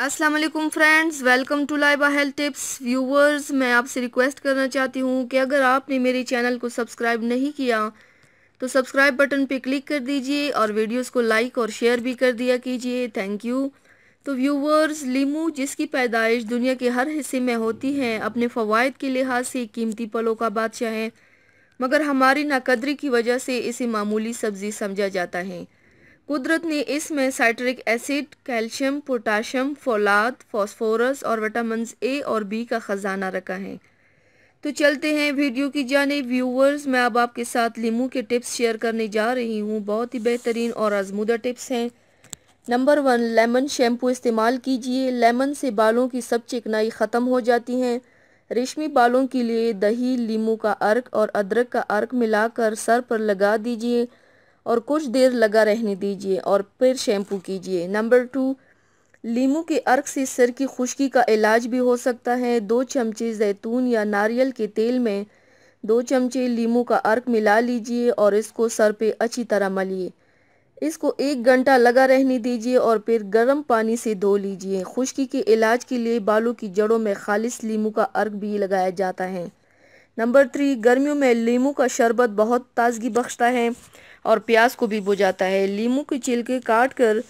अस्सलाम वालेकुम friends welcome to Laiba health tips viewers मैं आपसे रिक्वेस्ट करना चाहती हूँ कि अगर आपने मेरे चैनल को सब्सक्राइब नहीं किया तो सब्सक्राइब बटन पे क्लिक कर दीजिए और वीडियोस को लाइक और शेयर भी कर दिया कीजिए थैंक यू तो व्यूवर्स लीमू जिसकी पैदाइश दुनिया के हर हिस्से में होती है अपने फ़वाद के लिहाज से कीमती पलों का बादशाह है मगर हमारी नाकदरी की वजह से इसे मामूली सब्ज़ी समझा जाता है कुदरत ने इसमें साइट्रिक एसिड कैल्शियम पोटाशियम फोलाद फॉस्फोरस और विटामिन ए और बी का ख़जाना रखा है तो चलते हैं वीडियो की जाने व्यूवर्स मैं अब आपके साथ लीमू के टिप्स शेयर करने जा रही हूँ बहुत ही बेहतरीन और आजमूदा टिप्स हैं नंबर वन लेमन शैम्पू इस्तेमाल कीजिए लेमन से बालों की सब चिकनाई ख़त्म हो जाती हैं रेशमी बालों के लिए दही लीमू का अर्क और अदरक का अर्क मिलाकर सर पर लगा दीजिए और कुछ देर लगा रहने दीजिए और फिर शैम्पू कीजिए नंबर टू लीमू के अर्क से सिर की खुश्की का इलाज भी हो सकता है दो चमचे जैतून या नारियल के तेल में दो चमचे लीमू का अर्क मिला लीजिए और इसको सर पे अच्छी तरह मलिए इसको एक घंटा लगा रहने दीजिए और फिर गर्म पानी से धो लीजिए खुश्की के इलाज के लिए बालों की जड़ों में खालिश लीमू का अर्क भी लगाया जाता है नंबर थ्री गर्मियों में लीमू का शरबत बहुत ताजगी बख्शता है और प्यास को भी बुझाता है लीमू के छिलके काट कर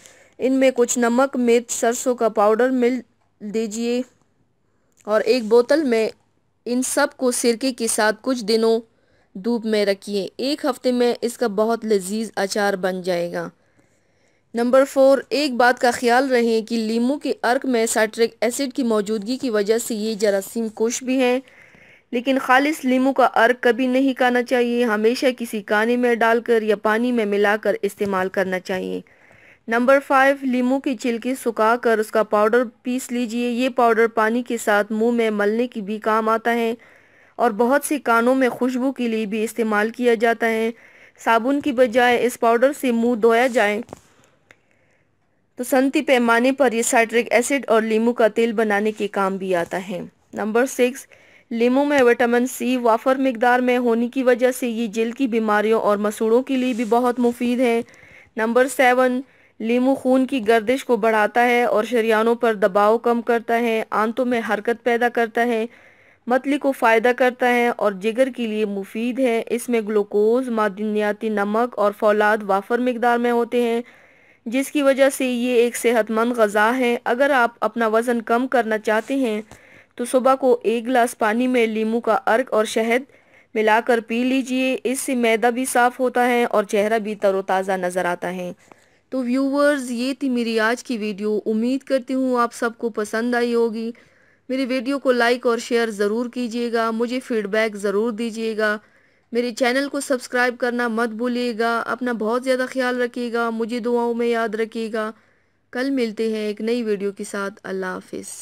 इनमें कुछ नमक मिर्च सरसों का पाउडर मिल दीजिए और एक बोतल में इन सब को सिरके के साथ कुछ दिनों धूप में रखिए एक हफ्ते में इसका बहुत लजीज अचार बन जाएगा नंबर फोर एक बात का ख्याल रहे कि लीमू के अर्क में साइट्रिक एसिड की मौजूदगी की वजह से ये जरासीम कुश भी हैं लेकिन खालिस लीमू का अर्क कभी नहीं खाना चाहिए हमेशा किसी काने में डालकर या पानी में मिलाकर इस्तेमाल करना चाहिए नंबर फाइव लीमू की छिलकी सुखा कर उसका पाउडर पीस लीजिए ये पाउडर पानी के साथ मुंह में मलने की भी काम आता है और बहुत से कानों में खुशबू के लिए भी इस्तेमाल किया जाता है साबुन की बजाय इस पाउडर से मुंह धोया जाए तो संती पैमाने पर यह साइट्रिक एसिड और लीमू का तेल बनाने के काम भी आता है नंबर सिक्स लीमू में विटामिन सी वाफर मकदार में होने की वजह से ये जल की बीमारियों और मसूड़ों के लिए भी बहुत मुफीद है नंबर सेवन लीमू खून की गर्दिश को बढ़ाता है और शरियानों पर दबाव कम करता है आंतों में हरकत पैदा करता है मतली को फ़ायदा करता है और जिगर के लिए मुफीद है इसमें ग्लूकोज मादनियाती नमक और फौलाद वाफर मकदार में होते हैं जिसकी वजह से ये एक सेहतमंद गज़ा है अगर आप अपना वज़न कम करना चाहते हैं तो सुबह को एक गिलास पानी में लीमू का अर्क और शहद मिलाकर पी लीजिए इससे मैदा भी साफ होता है और चेहरा भी तरोताज़ा नज़र आता है तो व्यूवर्स ये थी मेरी आज की वीडियो उम्मीद करती हूँ आप सबको पसंद आई होगी मेरी वीडियो को लाइक और शेयर ज़रूर कीजिएगा मुझे फीडबैक ज़रूर दीजिएगा मेरे चैनल को सब्सक्राइब करना मत भूलिएगा अपना बहुत ज़्यादा ख्याल रखिएगा मुझे दुआओं में याद रखिएगा कल मिलते हैं एक नई वीडियो के साथ अल्लाह हाफिज़